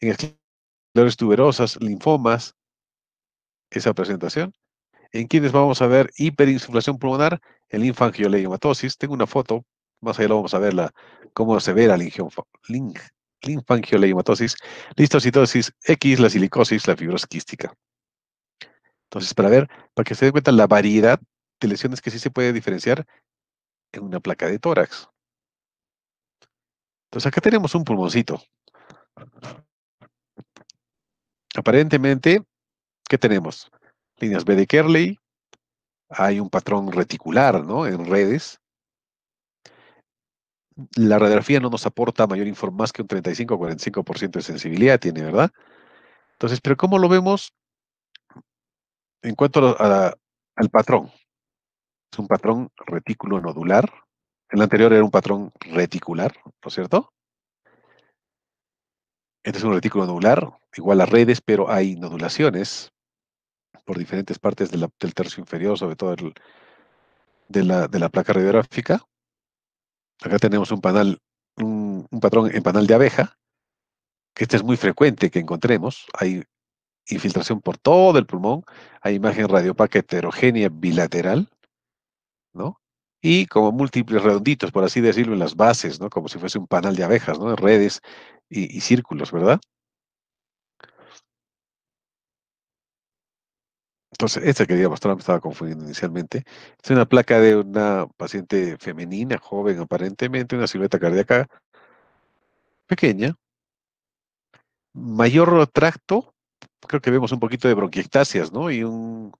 en esclerosis tuberosas, linfomas, esa presentación. En quienes vamos a ver hiperinsuflación pulmonar, el linfangioleumatosis. Tengo una foto, más allá vamos a ver cómo se ve la linfangioleumatosis. listocitosis X, la silicosis, la fibrosquística. Entonces, para ver, para que se den cuenta la variedad de lesiones que sí se puede diferenciar en una placa de tórax. Entonces, acá tenemos un pulmoncito. Aparentemente, ¿qué tenemos? Líneas B de Kerley, hay un patrón reticular, ¿no? En redes. La radiografía no nos aporta mayor información más que un 35 45% de sensibilidad tiene, ¿verdad? Entonces, ¿pero cómo lo vemos en cuanto al patrón? Es un patrón retículo nodular. El anterior era un patrón reticular, ¿no es cierto? Este es un retículo nodular, igual a redes, pero hay nodulaciones por diferentes partes del tercio inferior, sobre todo de, la, placa radiográfica. Acá tenemos un panal, un, patrón en panal de abeja, que este es muy frecuente que encontremos. Hay infiltración por todo el pulmón, hay imagen radiopaca heterogénea bilateral, ¿no? Y como múltiples redonditos, por así decirlo, en las bases, ¿no? Como si fuese un panal de abejas, ¿no? En redes, y, círculos, ¿verdad? Entonces, esta que quería mostrar me estaba confundiendo inicialmente. Es una placa de una paciente femenina, joven aparentemente, una silueta cardíaca pequeña. Mayor tracto, creo que vemos un poquito de bronquiectasias, ¿no? Y un,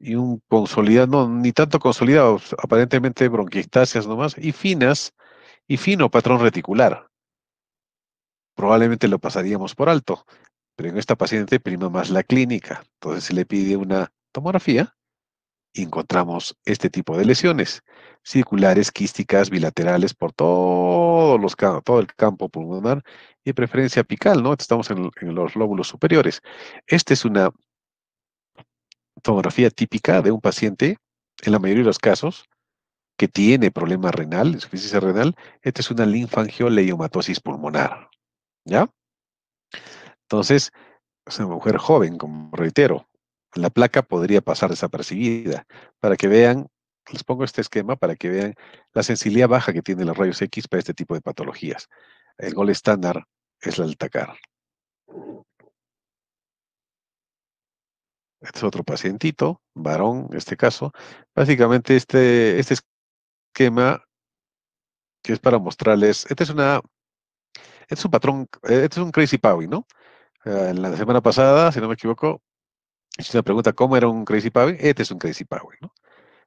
y un consolidado, no, ni tanto consolidado, aparentemente bronquiectasias nomás, y finas, y fino patrón reticular probablemente lo pasaríamos por alto, pero en esta paciente prima más la clínica. Entonces se le pide una tomografía y encontramos este tipo de lesiones, circulares, quísticas, bilaterales por todos los, todo el campo pulmonar y preferencia apical, ¿no? Estamos en, los lóbulos superiores. Esta es una tomografía típica de un paciente, en la mayoría de los casos, que tiene problema renal, insuficiencia renal, esta es una linfangioleiomatosis pulmonar. ¿Ya? Entonces, es una mujer joven, como reitero. La placa podría pasar desapercibida. Para que vean, les pongo este esquema para que vean la sensibilidad baja que tienen los rayos X para este tipo de patologías. El gol estándar es la altacar. Este es otro pacientito, varón en este caso. Básicamente este, este esquema que es para mostrarles, esta es una este es un patrón, este es un crazy pavi, ¿no? En ah, la semana pasada, si no me equivoco, hice una pregunta, ¿cómo era un crazy pavi? Este es un crazy pavi, ¿no?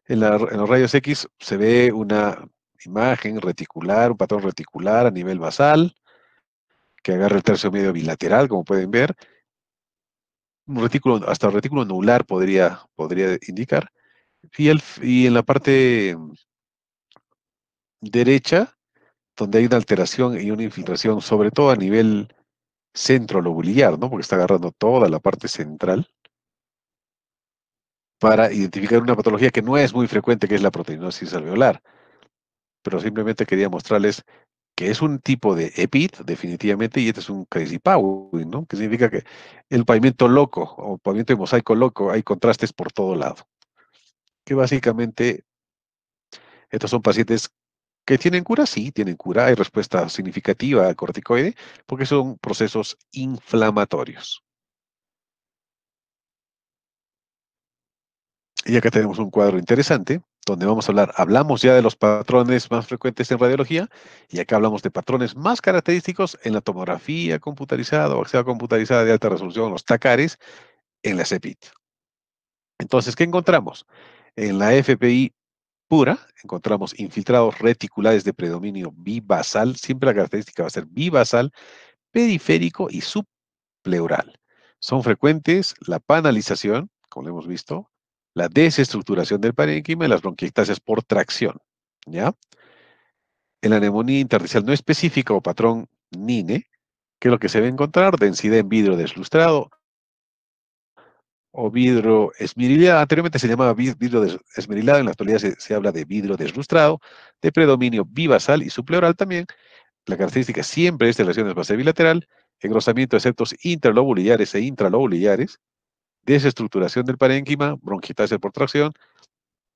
En, los rayos X se ve una imagen reticular, un patrón reticular a nivel basal, que agarra el tercio medio bilateral, como pueden ver. Un retículo, hasta el retículo nular podría, podría indicar. y en la parte derecha donde hay una alteración y una infiltración, sobre todo a nivel centro-lobuliar, ¿no? Porque está agarrando toda la parte central para identificar una patología que no es muy frecuente, que es la proteinosis alveolar. Pero simplemente quería mostrarles que es un tipo de EPIT, definitivamente, y este es un crazy powering, ¿no? Que significa que el pavimento loco o pavimento de mosaico loco, hay contrastes por todo lado. Que básicamente estos son pacientes ¿Que tienen cura? Sí, tienen cura. Hay respuesta significativa al corticoide porque son procesos inflamatorios. Y acá tenemos un cuadro interesante donde vamos a hablar, hablamos ya de los patrones más frecuentes en radiología y acá hablamos de patrones más característicos en la tomografía computarizada o sea, computarizada de alta resolución, los TACARES, en la CEPIT. Entonces, ¿qué encontramos? En la FPI pura, encontramos infiltrados reticulares de predominio bibasal, siempre la característica va a ser bibasal, periférico y subpleural. Son frecuentes la panalización, como lo hemos visto, la desestructuración del parénquima y las bronquiectasias por tracción. ¿ya? En la neumonía intersticial no específica o patrón NINE, que es lo que se va a encontrar, densidad en vidrio deslustrado, o vidro esmerilado. Anteriormente se llamaba vidrio esmerilado, en la actualidad se, habla de vidrio deslustrado, de predominio bivasal y supleural también. La característica siempre es de lesiones base bilateral, engrosamiento de septos interlobuliares e intralobuliares, desestructuración del parénquima, bronquitácea por tracción,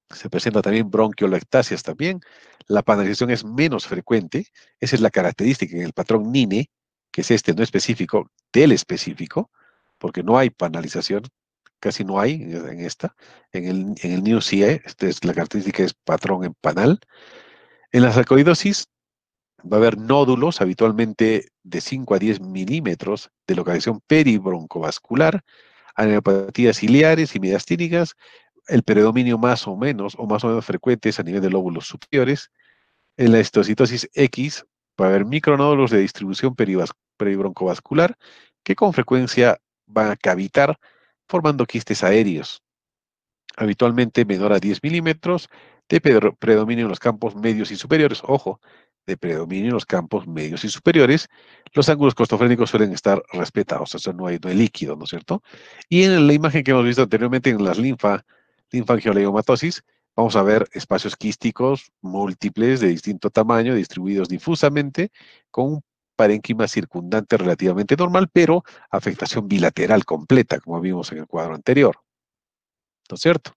se presenta también bronquiolactasias también, la panalización es menos frecuente, esa es la característica en el patrón NINE, que es este no específico del específico, porque no hay panalización, casi no hay en esta. En el, en el NIO cie este es, la característica es patrón empanal. En la sarcoidosis va a haber nódulos habitualmente de 5 a 10 milímetros de localización peribroncovascular, aneopatías ciliares y mediastínicas, el predominio más o menos, o más o menos frecuentes a nivel de lóbulos superiores. En la estocitosis X va a haber micronódulos de distribución peribroncovascular que con frecuencia van a cavitar formando quistes aéreos, habitualmente menor a 10 milímetros, de predominio en los campos medios y superiores. Ojo, de predominio en los campos medios y superiores, los ángulos costofrénicos suelen estar respetados, o sea, no hay, líquido, ¿no es cierto? Y en la imagen que hemos visto anteriormente en las linfa, vamos a ver espacios quísticos múltiples de distinto tamaño, distribuidos difusamente, con un parénquima circundante relativamente normal, pero afectación bilateral completa, como vimos en el cuadro anterior. ¿No es cierto?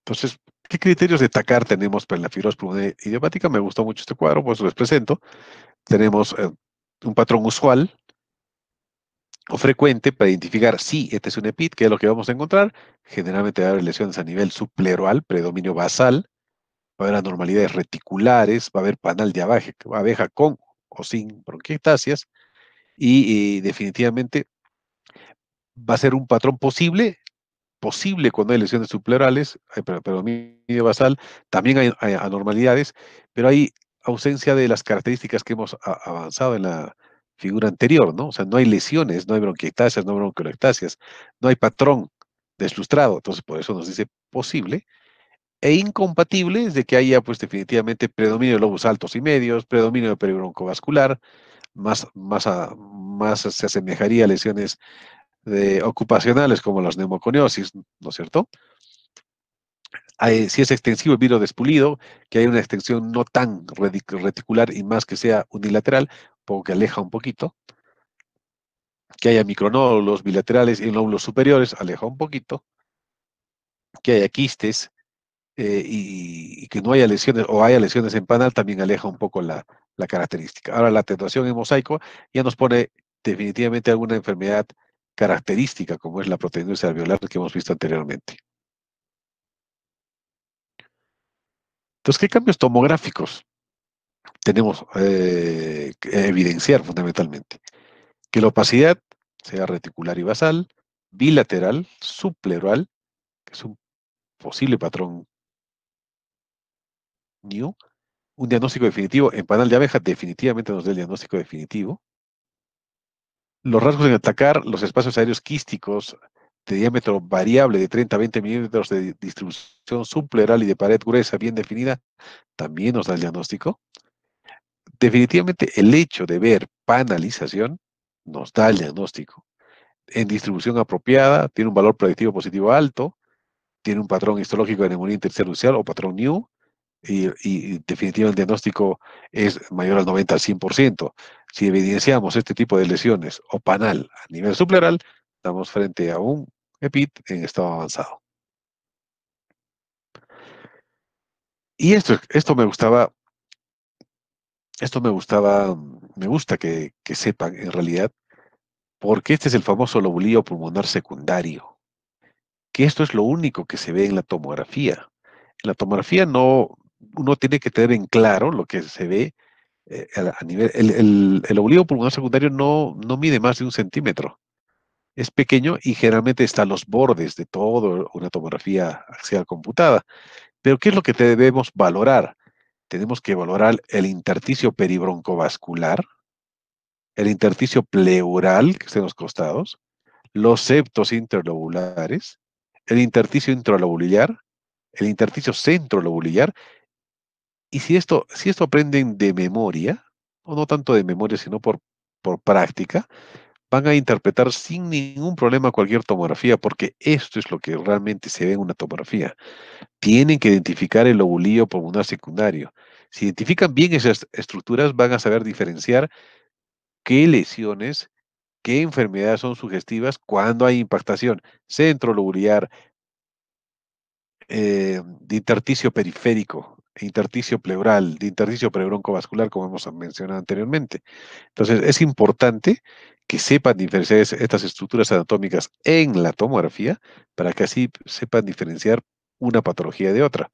Entonces, ¿qué criterios de tacar tenemos para la fibrosis pulmonar idiopática? Me gustó mucho este cuadro, pues les presento. Tenemos eh, un patrón usual o frecuente para identificar si este es un EPIT, que es lo que vamos a encontrar. Generalmente va a haber lesiones a nivel subpleural, predominio basal, va a haber anormalidades reticulares, va a haber panal de abeja con o sin bronquiectasias y eh, definitivamente va a ser un patrón posible, posible cuando hay lesiones subplurales, predominio basal, también hay, anormalidades, pero hay ausencia de las características que hemos avanzado en la figura anterior, ¿no? O sea, no hay lesiones, no hay bronquiectasias, no hay no hay patrón deslustrado, entonces por eso nos dice posible, e incompatibles de que haya pues definitivamente predominio de lobos altos y medios, predominio de peribroncovascular, más, más, más se asemejaría a lesiones de, ocupacionales como las neumoconiosis, ¿no es cierto? si es extensivo el virus despulido, que hay una extensión no tan reticular y más que sea unilateral, porque aleja un poquito. Que haya micronódulos bilaterales y lóbulos superiores, aleja un poquito. Que haya quistes, eh, y, que no haya lesiones o haya lesiones en panal también aleja un poco la, característica. Ahora la atenuación en mosaico ya nos pone definitivamente alguna enfermedad característica como es la proteína alveolar que hemos visto anteriormente. Entonces, ¿qué cambios tomográficos tenemos eh, que evidenciar fundamentalmente? Que la opacidad sea reticular y basal, bilateral, subpleural, que es un posible patrón new, un diagnóstico definitivo. En panal de abeja definitivamente nos da el diagnóstico definitivo. Los rasgos en atacar los espacios aéreos quísticos de diámetro variable de 30 a 20 milímetros de distribución subpleural y de pared gruesa bien definida, también nos da el diagnóstico. Definitivamente el hecho de ver panalización nos da el diagnóstico. En distribución apropiada, tiene un valor predictivo positivo alto, tiene un patrón histológico de neumonía intercelular o patrón new, y, definitivamente el diagnóstico es mayor al 90 al 100%. Si evidenciamos este tipo de lesiones o panal a nivel supleural, estamos frente a un EPIT en estado avanzado. Y esto, esto me gustaba, esto me gustaba, me gusta que, que sepan en realidad, porque este es el famoso lobulillo pulmonar secundario, que esto es lo único que se ve en la tomografía. En la tomografía no, uno tiene que tener en claro lo que se ve eh, a, nivel. El, el, pulmonar secundario no, no mide más de un centímetro. Es pequeño y generalmente está a los bordes de toda una tomografía axial computada. Pero, ¿qué es lo que debemos valorar? Tenemos que valorar el intersticio peribroncovascular, el intersticio pleural que está en los costados, los septos interlobulares, el intersticio intralobulillar, el intersticio centrolobular y si esto, si esto aprenden de memoria, o no tanto de memoria, sino por, por práctica, van a interpretar sin ningún problema cualquier tomografía, porque esto es lo que realmente se ve en una tomografía. Tienen que identificar el lobulío pulmonar secundario. Si identifican bien esas estructuras, van a saber diferenciar qué lesiones, qué enfermedades son sugestivas cuando hay impactación centro lobular, eh, de intersticio periférico, intersticio pleural, de intersticio prebroncovascular, como hemos mencionado anteriormente. Entonces, es importante que sepan diferenciar estas estructuras anatómicas en la tomografía para que así sepan diferenciar una patología de otra.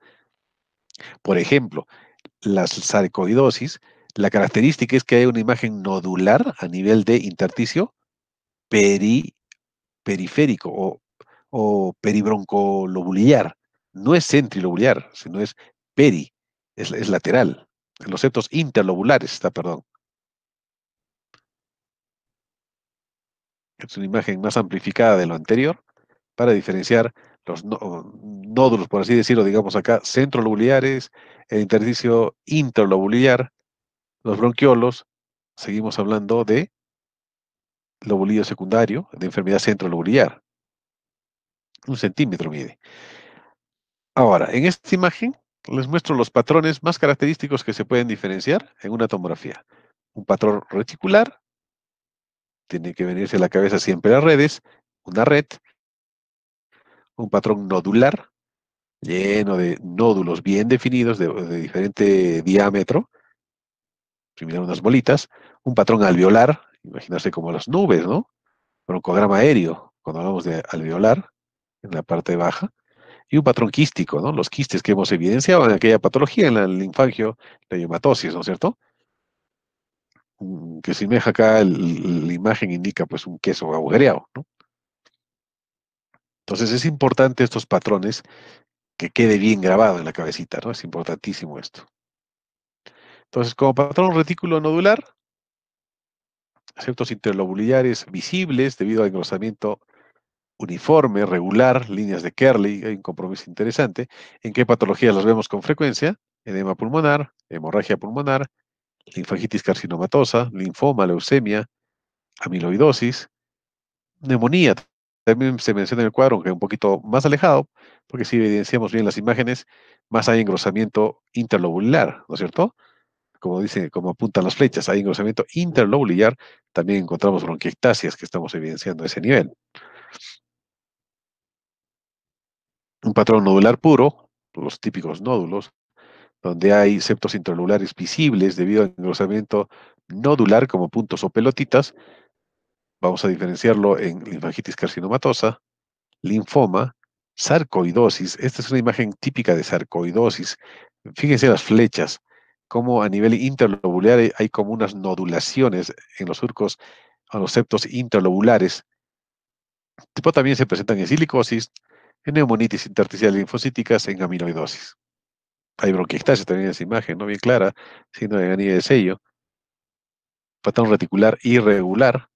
Por ejemplo, la sarcoidosis, la característica es que hay una imagen nodular a nivel de intersticio periférico o, o peribroncolobular. No es centrilobular, sino es peri es, lateral. En los septos interlobulares está, perdón. Es una imagen más amplificada de lo anterior para diferenciar los nódulos, por así decirlo, digamos acá, centrolobulares, el intersticio interlobular, los bronquiolos, seguimos hablando de lobulillo secundario, de enfermedad centrolobular. Un centímetro mide. Ahora, en esta imagen les muestro los patrones más característicos que se pueden diferenciar en una tomografía. Un patrón reticular, tiene que venirse a la cabeza siempre las redes, una red, un patrón nodular, lleno de nódulos bien definidos de, diferente diámetro, similar unas bolitas, un patrón alveolar, imaginarse como las nubes, ¿no? Broncograma aéreo, cuando hablamos de alveolar, en la parte baja, y un patrón quístico, ¿no? Los quistes que hemos evidenciado en aquella patología, en la linfangio, la hematosis, ¿no es cierto? Mm, que deja acá, la imagen indica pues un queso agujereado, ¿no? Entonces es importante estos patrones que quede bien grabado en la cabecita, ¿no? Es importantísimo esto. Entonces, como patrón retículo nodular, ciertos interlobulillares visibles debido al engrosamiento uniforme, regular, líneas de Kerley, hay un compromiso interesante. ¿En qué patologías las vemos con frecuencia? Edema pulmonar, hemorragia pulmonar, linfagitis carcinomatosa, linfoma, leucemia, amiloidosis, neumonía. También se menciona en el cuadro, aunque un poquito más alejado, porque si evidenciamos bien las imágenes, más hay engrosamiento interlobular, ¿no es cierto? Como dicen, como apuntan las flechas, hay engrosamiento interlobular, también encontramos bronquiectasias que estamos evidenciando a ese nivel un patrón nodular puro, los típicos nódulos, donde hay septos intralobulares visibles debido al engrosamiento nodular como puntos o pelotitas. Vamos a diferenciarlo en linfangitis carcinomatosa, linfoma, sarcoidosis. Esta es una imagen típica de sarcoidosis. Fíjense las flechas, como a nivel interlobular hay como unas nodulaciones en los surcos, a los septos interlobulares. Tipo también se presentan en silicosis, en neumonitis intersticial linfocíticas en amiloidosis. Hay bronquiectasis también en esa imagen, ¿no? Bien clara, sino de de sello, patrón reticular irregular,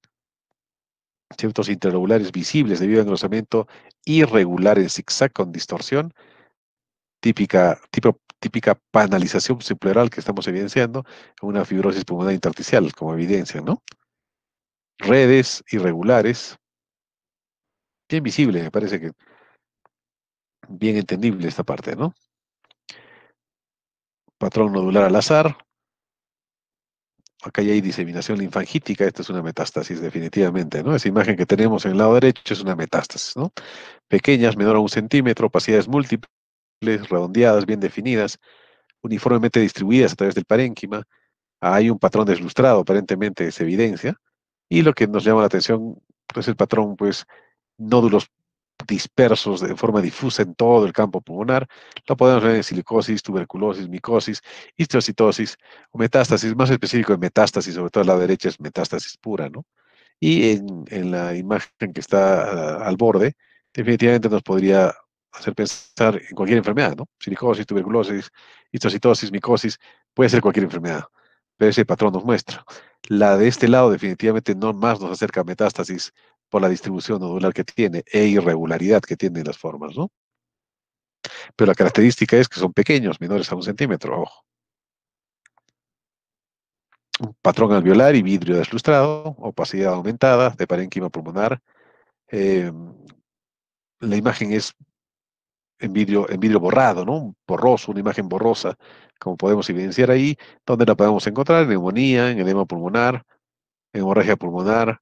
ciertos interregulares visibles debido a engrosamiento irregular en zigzag con distorsión, típica, tipo, típica panalización pleural que estamos evidenciando, una fibrosis pulmonar intersticial como evidencia, ¿no? Redes irregulares, bien visibles me parece que bien entendible esta parte, ¿no? Patrón nodular al azar. Acá ya hay diseminación linfangítica, esta es una metástasis definitivamente, ¿no? Esa imagen que tenemos en el lado derecho es una metástasis, ¿no? Pequeñas, menor a un centímetro, opacidades múltiples, redondeadas, bien definidas, uniformemente distribuidas a través del parénquima. Hay un patrón deslustrado, aparentemente es evidencia. Y lo que nos llama la atención es pues, el patrón, pues, nódulos dispersos de forma difusa en todo el campo pulmonar. Lo podemos ver en silicosis, tuberculosis, micosis, histiocitosis o metástasis, más específico en metástasis, sobre todo a la derecha es metástasis pura, ¿no? Y en, la imagen que está ah, al borde, definitivamente nos podría hacer pensar en cualquier enfermedad, ¿no? Silicosis, tuberculosis, histocitosis, micosis, puede ser cualquier enfermedad, pero ese patrón nos muestra. La de este lado definitivamente no más nos acerca a metástasis por la distribución nodular que tiene e irregularidad que tienen las formas, ¿no? Pero la característica es que son pequeños, menores a un centímetro, ojo. Patrón alveolar y vidrio deslustrado, opacidad aumentada, de parénquima pulmonar. Em, la imagen es en vidrio, en vidrio borrado, ¿no? Borroso, una imagen borrosa, como podemos evidenciar ahí, donde la podemos encontrar, neumonía, en edema pulmonar, hemorragia pulmonar,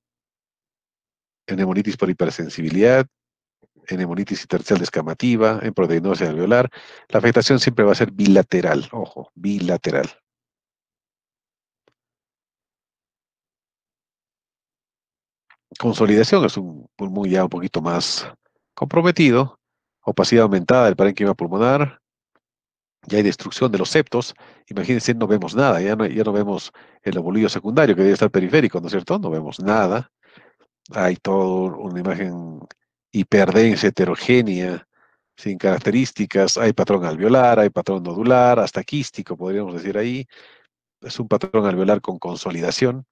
neumonitis por hipersensibilidad, en hemolitis intersticial descamativa, en proteinosis alveolar, la afectación siempre va a ser bilateral, ojo, bilateral. Consolidación es un pulmón ya un poquito más comprometido, opacidad aumentada del parénquima pulmonar, ya hay destrucción de los septos, imagínense, no vemos nada, ya no, ya no vemos el ovulillo secundario que debe estar periférico, ¿no es cierto? No vemos nada hay toda una imagen hiperdensa, heterogénea, sin características, hay patrón alveolar, hay patrón nodular, hasta quístico, podríamos decir ahí, es un patrón alveolar con consolidación,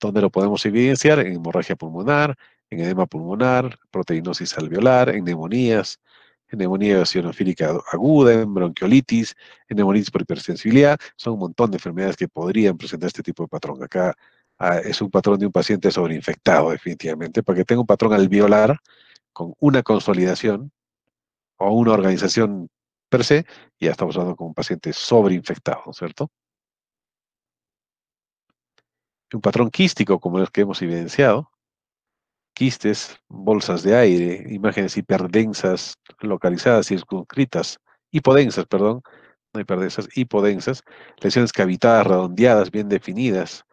donde lo podemos evidenciar en hemorragia pulmonar, en edema pulmonar, proteinosis alveolar, en neumonías, en neumonía eosinofílica aguda, en bronquiolitis, en neumonitis por hipersensibilidad, son un montón de enfermedades que podrían presentar este tipo de patrón. Acá Ah, es un patrón de un paciente sobreinfectado, definitivamente, porque tengo un patrón alveolar con una consolidación o una organización per se, ya estamos hablando con un paciente sobreinfectado, cierto? Un patrón quístico, como el que hemos evidenciado, quistes, bolsas de aire, imágenes hiperdensas, localizadas, circunscritas, hipodensas, perdón, no hiperdensas, hipodensas, lesiones cavitadas, redondeadas, bien definidas,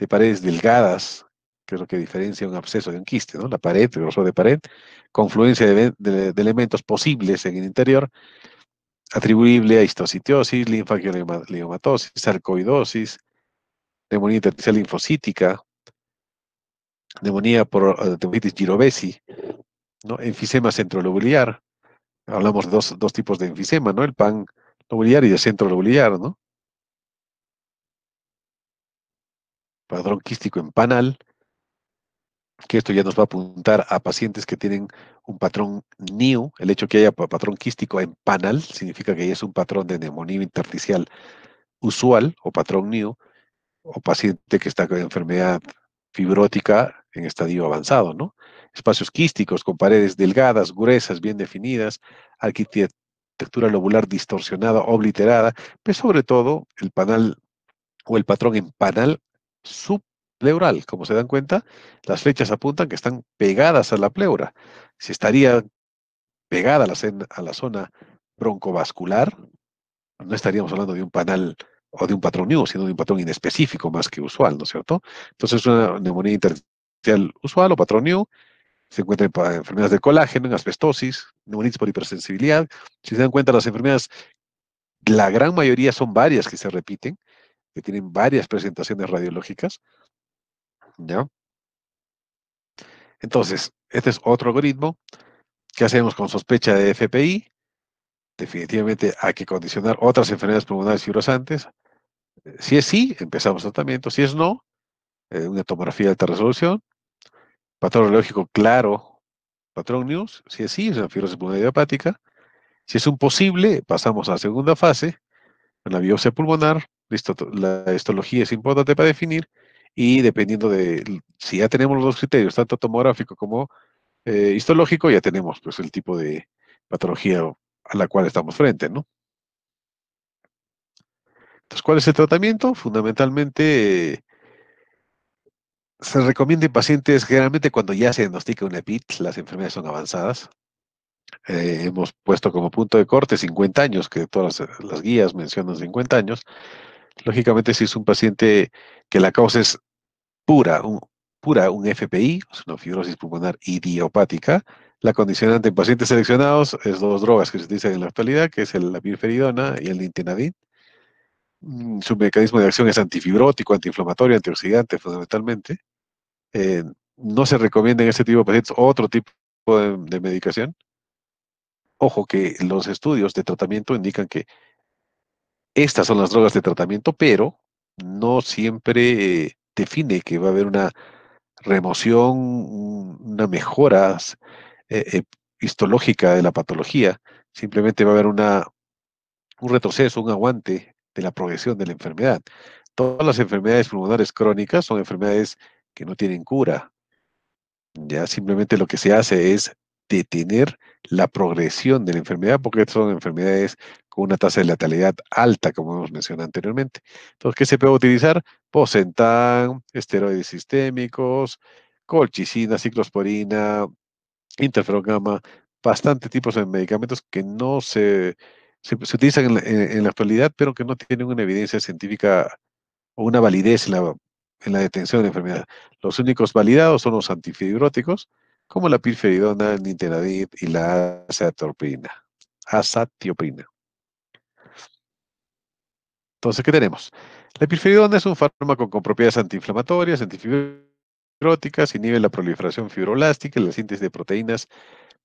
de paredes delgadas, que es lo que diferencia un absceso de un quiste, ¿no? La pared, el grosor de pared, confluencia de, de, elementos posibles en el interior, atribuible a histocitosis, linfagioleumatosis, sarcoidosis, neumonía intersticial linfocítica, neumonía por eh, neumonitis girovesi, ¿no? enfisema centrolobuliar. Hablamos de dos, tipos de enfisema, ¿no? El pan lobuliar y el centro ¿no? patrón quístico en panal, que esto ya nos va a apuntar a pacientes que tienen un patrón new. El hecho que haya patrón quístico en panal significa que ya es un patrón de neumonía intersticial usual o patrón new o paciente que está con enfermedad fibrótica en estadio avanzado, ¿no? Espacios quísticos con paredes delgadas, gruesas, bien definidas, arquitectura lobular distorsionada, obliterada, pero sobre todo el panal o el patrón en panal subpleural. Como se dan cuenta, las flechas apuntan que están pegadas a la pleura. Si estaría pegada a la, zona broncovascular, no estaríamos hablando de un panal o de un patrón new, sino de un patrón inespecífico más que usual, ¿no es cierto? Entonces, una neumonía intersticial usual o patrón new se encuentra en enfermedades de colágeno, en asbestosis, neumonitis por hipersensibilidad. Si se dan cuenta, las enfermedades, la gran mayoría son varias que se repiten, que tienen varias presentaciones radiológicas. Entonces, este es otro algoritmo. ¿Qué hacemos con sospecha de FPI? Definitivamente hay que condicionar otras enfermedades pulmonares fibrosantes. Si es sí, empezamos tratamiento. Si es no, eh, una tomografía de alta resolución. Patrón lógico claro, patrón news. Si es sí, es una fibrosis pulmonar idiopática. Si es un posible, pasamos a la segunda fase, en la biopsia pulmonar, listo la histología es importante para definir y dependiendo de si ya tenemos los dos criterios, tanto tomográfico como eh, histológico, ya tenemos pues el tipo de patología a la cual estamos frente, Entonces, ¿cuál es el tratamiento? Fundamentalmente se recomienda en pacientes generalmente cuando ya se diagnostica una EPIT, las enfermedades son avanzadas. Eh, hemos puesto como punto de corte 50 años, que todas las guías mencionan 50 años, Lógicamente, si es un paciente que la causa es pura, un, pura, un FPI, es una fibrosis pulmonar idiopática, la condicionante en pacientes seleccionados es dos drogas que se utilizan en la actualidad, que es el, la pirferidona y el nintinadin. Mm, su mecanismo de acción es antifibrótico, antiinflamatorio, antioxidante, fundamentalmente. Eh, no se recomienda en este tipo de pacientes otro tipo de medicación. Ojo que los estudios de tratamiento indican que estas son las drogas de tratamiento, pero no siempre eh, define que va a haber una remoción, una mejora eh, eh, histológica de la patología, simplemente va a haber un retroceso, un aguante de la progresión de la enfermedad. Todas las enfermedades pulmonares crónicas son enfermedades que no tienen cura. Ya simplemente lo que se hace es detener la progresión de la enfermedad porque son enfermedades una tasa de letalidad alta, como hemos mencionado anteriormente. Entonces, ¿qué se puede utilizar? posentan, esteroides sistémicos, colchicina, ciclosporina, interferogama, bastantes tipos de medicamentos que no se, se, utilizan en la, actualidad, pero que no tienen una evidencia científica o una validez en la, detención de la enfermedad. Los únicos validados son los antifibróticos, como la pirferidona, el y la azatorpina, azatioprina. Entonces, ¿qué tenemos? La pirfenidona es un fármaco con propiedades antiinflamatorias, antifibróticas, inhibe la proliferación fibroblástica, la síntesis de proteínas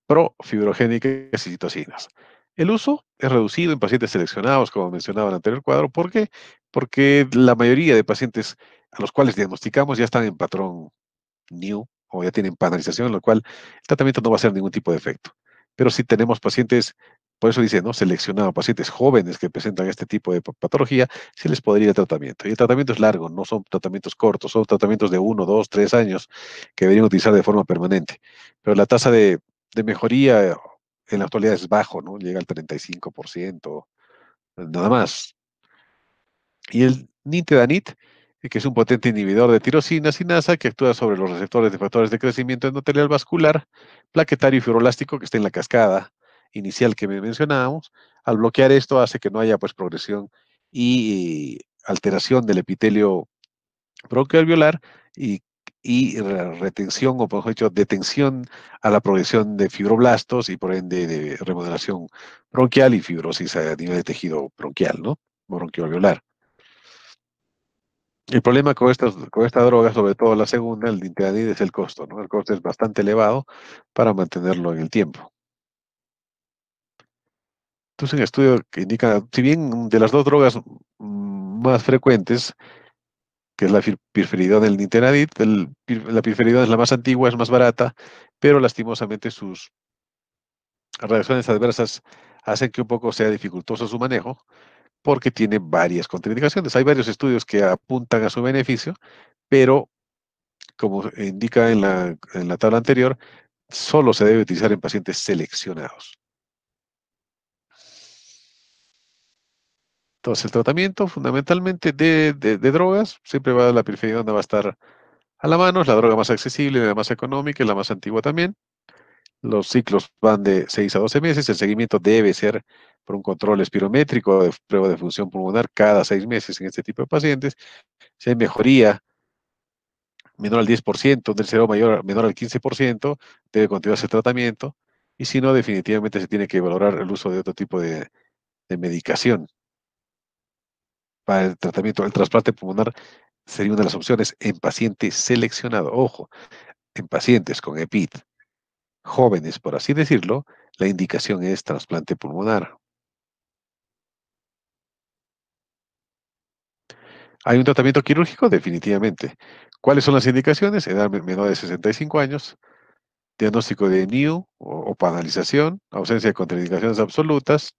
profibrogénicas y citocinas. El uso es reducido en pacientes seleccionados, como mencionaba en el anterior cuadro. ¿Por qué? Porque la mayoría de pacientes a los cuales diagnosticamos ya están en patrón new o ya tienen panalización, lo cual el tratamiento no va a ser ningún tipo de efecto. Pero si tenemos pacientes por eso dice, ¿no? Seleccionado pacientes jóvenes que presentan este tipo de patología, se les podría el tratamiento. Y el tratamiento es largo, no son tratamientos cortos, son tratamientos de uno, dos, tres años que deberían utilizar de forma permanente. Pero la tasa de, mejoría en la actualidad es bajo, ¿no? Llega al 35%, nada más. Y el nintedanit eh, que es un potente inhibidor de tirosina sinasa que actúa sobre los receptores de factores de crecimiento endotelial vascular, plaquetario y fibroelástico que está en la cascada inicial que mencionábamos, al bloquear esto hace que no haya pues progresión y alteración del epitelio bronquial y, y retención o por ejemplo, detención a la progresión de fibroblastos y por ende de remodelación bronquial y fibrosis a nivel de tejido bronquial, ¿no? violar El problema con esta, con esta droga, sobre todo la segunda, el dintedanid, es el costo, ¿no? El costo es bastante elevado para mantenerlo en el tiempo. Entonces, pues, un estudio que indica, si bien de las dos drogas más frecuentes, que es la pirferidona del el la pirferidona es la más antigua, es más barata, pero lastimosamente sus reacciones adversas hacen que un poco sea dificultoso su manejo porque tiene varias contraindicaciones. Hay varios estudios que apuntan a su beneficio, pero como indica en la tabla anterior, solo se debe utilizar en pacientes seleccionados. Entonces, el tratamiento fundamentalmente de, drogas siempre va a la periferia donde va a estar a la mano, es la droga más accesible, la más económica y la más antigua también. Los ciclos van de 6 a 12 meses, el seguimiento debe ser por un control espirométrico de prueba de función pulmonar cada 6 meses en este tipo de pacientes. Si hay mejoría menor al 10%, del cero mayor, menor al 15%, debe continuarse el tratamiento. Y si no, definitivamente se tiene que valorar el uso de otro tipo de medicación para el tratamiento. El trasplante pulmonar sería una de las opciones en pacientes seleccionados. Ojo, en pacientes con EPID, jóvenes, por así decirlo, la indicación es trasplante pulmonar. ¿Hay un tratamiento quirúrgico? Definitivamente. ¿Cuáles son las indicaciones? Edad menor de 65 años, diagnóstico de e NIU o, o, paralización, ausencia de contraindicaciones absolutas,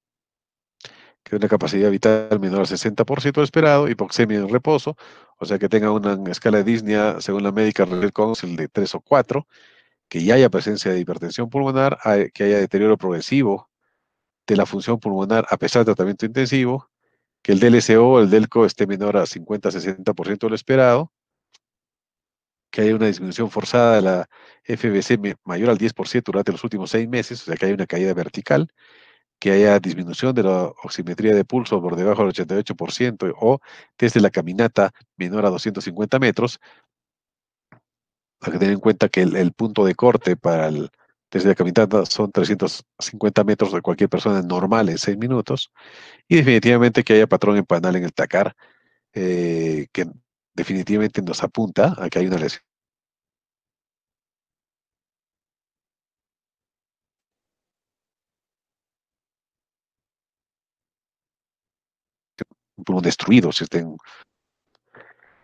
que una capacidad vital menor al 60% esperado, hipoxemia en reposo, o sea que tenga una escala de disnea, según la médica, Red Council, de 3 o 4, que ya haya presencia de hipertensión pulmonar, que haya deterioro progresivo de la función pulmonar a pesar de tratamiento intensivo, que el DLCO el DELCO esté menor a 50-60% de lo esperado, que haya una disminución forzada de la FBC mayor al 10% durante los últimos seis meses, o sea que haya una caída vertical, que haya disminución de la oximetría de pulso por debajo del 88% o desde la caminata menor a 250 metros. Hay que tener en cuenta que el, punto de corte para desde la caminata son 350 metros de cualquier persona normal en 6 minutos. Y definitivamente que haya patrón empanal en el tacar, eh, que definitivamente nos apunta a que hay una lesión como destruidos. Estén.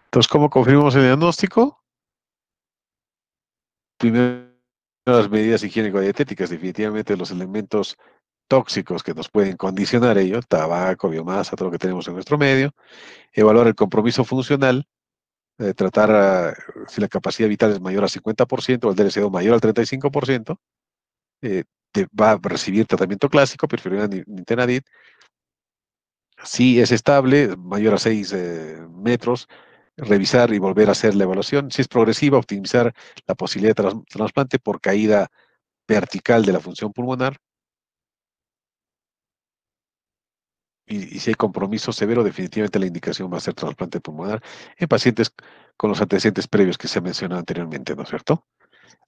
Entonces, ¿cómo confirmamos el diagnóstico? Primero, las medidas higiénico-dietéticas, definitivamente los elementos tóxicos que nos pueden condicionar ello, tabaco, biomasa, todo lo que tenemos en nuestro medio, evaluar el compromiso funcional, eh, tratar si la capacidad vital es mayor al 50% o el DLCO mayor al 35%, eh, te va a recibir tratamiento clásico, perfilina nitenadit si es estable, mayor a 6 eh, metros, revisar y volver a hacer la evaluación. Si es progresiva, optimizar la posibilidad de trasplante por caída vertical de la función pulmonar. Y, si hay compromiso severo, definitivamente la indicación va a ser trasplante pulmonar en pacientes con los antecedentes previos que se mencionó anteriormente, ¿no es cierto?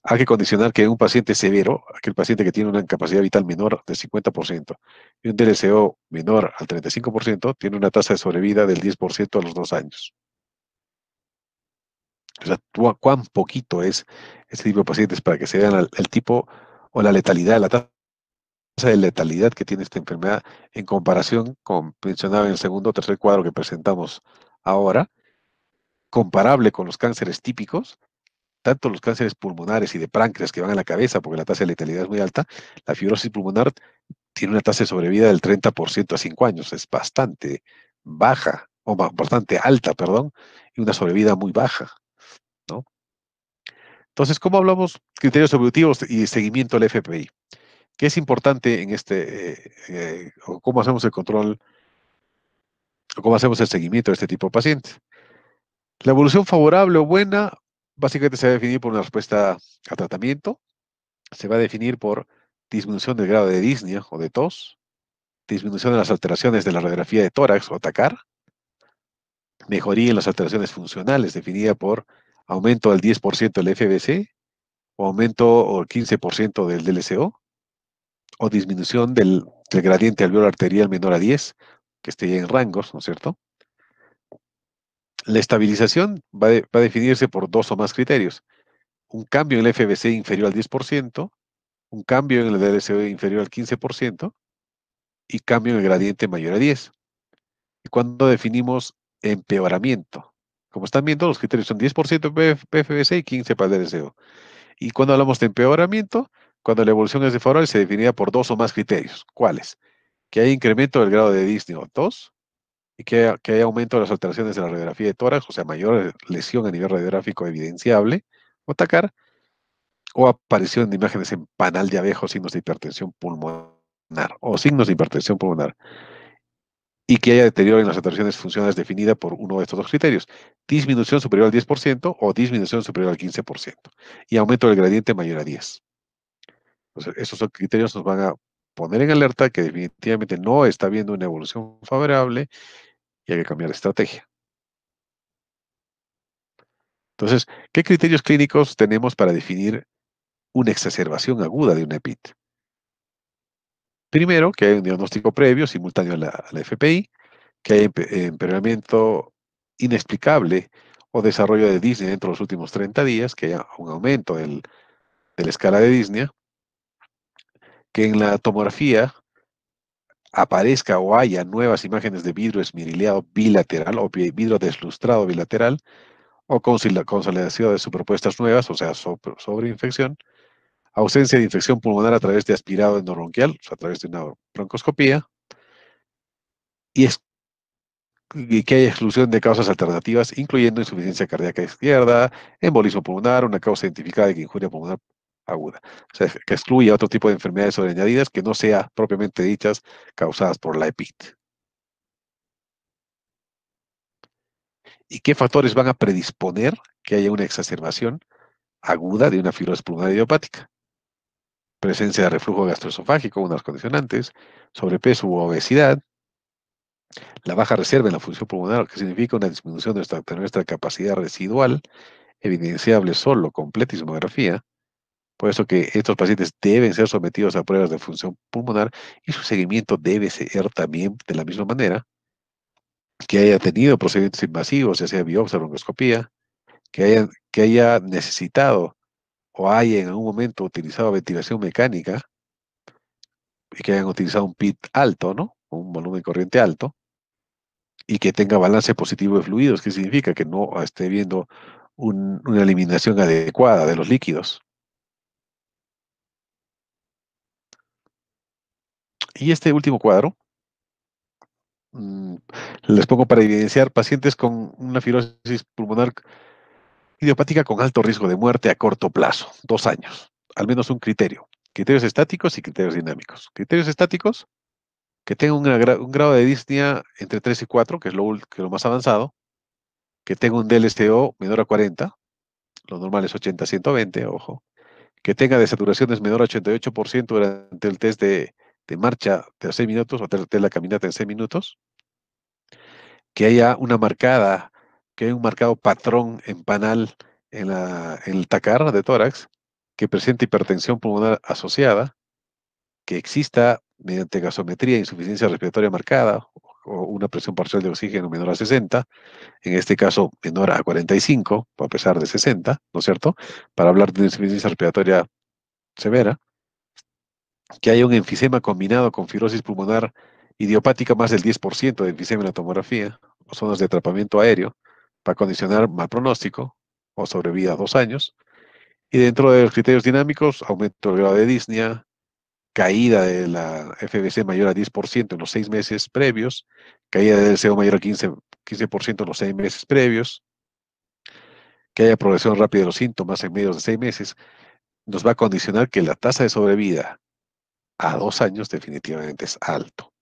hay que condicionar que un paciente severo, aquel paciente que tiene una incapacidad vital menor del 50% y un DLCO menor al 35%, tiene una tasa de sobrevida del 10% a los dos años. O sea, cuán poquito es este tipo de pacientes para que se vean el, tipo o la letalidad, la tasa de letalidad que tiene esta enfermedad en comparación, con, mencionaba en el segundo o tercer cuadro que presentamos ahora, comparable con los cánceres típicos, tanto los cánceres pulmonares y de páncreas que van a la cabeza, porque la tasa de letalidad es muy alta, la fibrosis pulmonar tiene una tasa de sobrevida del 30% a 5 años. Es bastante baja, o bastante alta, perdón, y una sobrevida muy baja. ¿no? Entonces, ¿cómo hablamos criterios objetivos y seguimiento al FPI? ¿Qué es importante en este, eh, eh, cómo hacemos el control, o cómo hacemos el seguimiento de este tipo de pacientes? La evolución favorable o buena básicamente se va a definir por una respuesta a tratamiento, se va a definir por disminución del grado de disnea o de tos, disminución de las alteraciones de la radiografía de tórax o atacar, mejoría en las alteraciones funcionales definida por aumento del 10% del FBC o aumento o 15% del DLCO o disminución del, gradiente alveolar arterial menor a 10, que esté ya en rangos, ¿no es cierto? La estabilización va, a definirse por dos o más criterios. Un cambio en el FBC inferior al 10%, un cambio en el DLCO inferior al 15% y cambio en el gradiente mayor a 10. Y cuando definimos empeoramiento, como están viendo, los criterios son 10% PFBC y 15% para el DLCO. Y cuando hablamos de empeoramiento, cuando la evolución es desfavorable, se definirá por dos o más criterios. ¿Cuáles? Que hay incremento del grado de Disney 2, y que, haya aumento de las alteraciones de la radiografía de tórax, o sea, mayor lesión a nivel radiográfico evidenciable o tacar, o aparición de imágenes en panal de abejo, signos de hipertensión pulmonar o signos de hipertensión pulmonar, y que haya deterioro en las alteraciones funcionales definida por uno de estos dos criterios, disminución superior al 10% o disminución superior al 15%, y aumento del gradiente mayor a 10. Entonces, esos criterios nos van a poner en alerta que definitivamente no está habiendo una evolución favorable y hay que cambiar de estrategia. Entonces, ¿qué criterios clínicos tenemos para definir una exacerbación aguda de una EPIT? Primero, que hay un diagnóstico previo simultáneo a la, FPI, que hay eh, empeoramiento inexplicable o desarrollo de Disney dentro de los últimos 30 días, que haya un aumento de la escala de Disney, que en la tomografía aparezca o haya nuevas imágenes de vidrio esmirileado bilateral o vidrio deslustrado bilateral o consolidación de superpuestas nuevas, o sea, sobreinfección, ausencia de infección pulmonar a través de aspirado endorronquial, o sea, a través de una broncoscopía, y, y, que haya exclusión de causas alternativas, incluyendo insuficiencia cardíaca izquierda, embolismo pulmonar, una causa identificada de injuria pulmonar aguda, o sea, que excluya otro tipo de enfermedades sobreañadidas que no sea propiamente dichas causadas por la EPIT. ¿Y qué factores van a predisponer que haya una exacerbación aguda de una fibrosis pulmonar idiopática? Presencia de reflujo gastroesofágico, unas condicionantes, sobrepeso u obesidad, la baja reserva en la función pulmonar, que significa una disminución de nuestra, nuestra capacidad residual, evidenciable solo con pletismografía, por eso que estos pacientes deben ser sometidos a pruebas de función pulmonar y su seguimiento debe ser también de la misma manera. Que haya tenido procedimientos invasivos, ya sea biopsia o broncoscopía, que haya, necesitado o haya en algún momento utilizado ventilación mecánica y que hayan utilizado un PIT alto, ¿no? Un volumen corriente alto y que tenga balance positivo de fluidos, que significa que no esté viendo una eliminación adecuada de los líquidos Y este último cuadro mm, les pongo para evidenciar pacientes con una fibrosis pulmonar idiopática con alto riesgo de muerte a corto plazo, dos años, al menos un criterio. Criterios estáticos y criterios dinámicos. Criterios estáticos, que tenga un, grado de disnea entre 3 y 4, que es lo, lo más avanzado, que tenga un DLCO menor a 40, lo normal es 80-120, ojo, que tenga desaturaciones menor a 88% durante el test de de marcha de 6 minutos o de la caminata de 6 minutos, que haya una marcada, que un marcado patrón empanal panal en, la, en el tacar de tórax, que presente hipertensión pulmonar asociada, que exista mediante gasometría insuficiencia respiratoria marcada o una presión parcial de oxígeno menor a 60, en este caso menor a 45, a pesar de 60, ¿no es cierto? Para hablar de insuficiencia respiratoria severa, que haya un enfisema combinado con fibrosis pulmonar idiopática más del 10% de enfisema en la tomografía, o zonas de atrapamiento aéreo, para condicionar mal pronóstico o sobrevida a dos años. Y dentro de los criterios dinámicos, aumento del grado de disnea, caída de la FBC mayor a 10% en los seis meses previos, caída del CO mayor a 15%, 15 en los seis meses previos, que haya progresión rápida de los síntomas en medio de seis meses, nos va a condicionar que la tasa de sobrevida a dos años definitivamente es alto.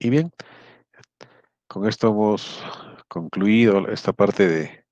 Y bien, con esto hemos concluido esta parte de